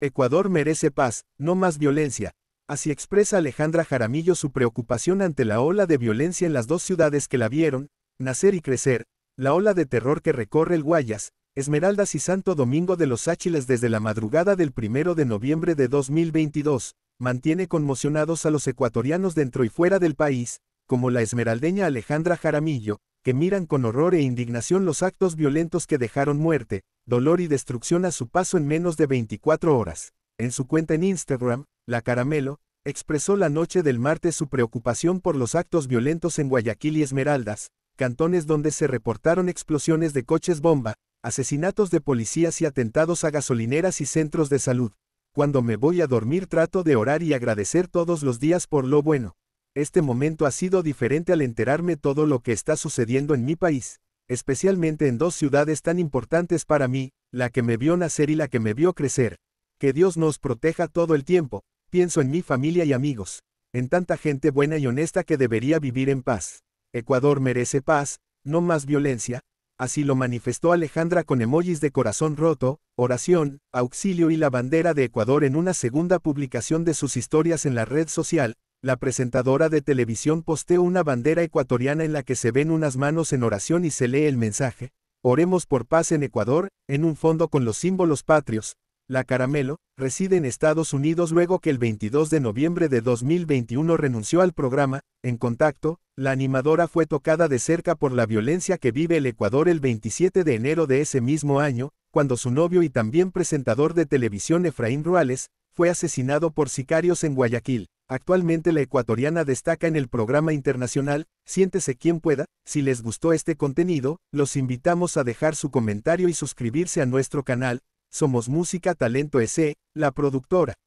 Ecuador merece paz, no más violencia. Así expresa Alejandra Jaramillo su preocupación ante la ola de violencia en las dos ciudades que la vieron, nacer y crecer, la ola de terror que recorre el Guayas, Esmeraldas y Santo Domingo de los Áchiles desde la madrugada del 1 de noviembre de 2022, mantiene conmocionados a los ecuatorianos dentro y fuera del país, como la esmeraldeña Alejandra Jaramillo, que miran con horror e indignación los actos violentos que dejaron muerte, dolor y destrucción a su paso en menos de 24 horas. En su cuenta en Instagram, La Caramelo, expresó la noche del martes su preocupación por los actos violentos en Guayaquil y Esmeraldas, cantones donde se reportaron explosiones de coches bomba, asesinatos de policías y atentados a gasolineras y centros de salud. Cuando me voy a dormir trato de orar y agradecer todos los días por lo bueno. Este momento ha sido diferente al enterarme todo lo que está sucediendo en mi país, especialmente en dos ciudades tan importantes para mí, la que me vio nacer y la que me vio crecer. Que Dios nos proteja todo el tiempo, pienso en mi familia y amigos, en tanta gente buena y honesta que debería vivir en paz. Ecuador merece paz, no más violencia, así lo manifestó Alejandra con emojis de corazón roto, oración, auxilio y la bandera de Ecuador en una segunda publicación de sus historias en la red social, la presentadora de televisión posteó una bandera ecuatoriana en la que se ven unas manos en oración y se lee el mensaje, Oremos por paz en Ecuador, en un fondo con los símbolos patrios. La Caramelo reside en Estados Unidos luego que el 22 de noviembre de 2021 renunció al programa, en contacto, la animadora fue tocada de cerca por la violencia que vive el Ecuador el 27 de enero de ese mismo año, cuando su novio y también presentador de televisión Efraín Ruales, fue asesinado por sicarios en Guayaquil. Actualmente la ecuatoriana destaca en el programa internacional, siéntese quien pueda, si les gustó este contenido, los invitamos a dejar su comentario y suscribirse a nuestro canal, somos Música Talento S, la productora.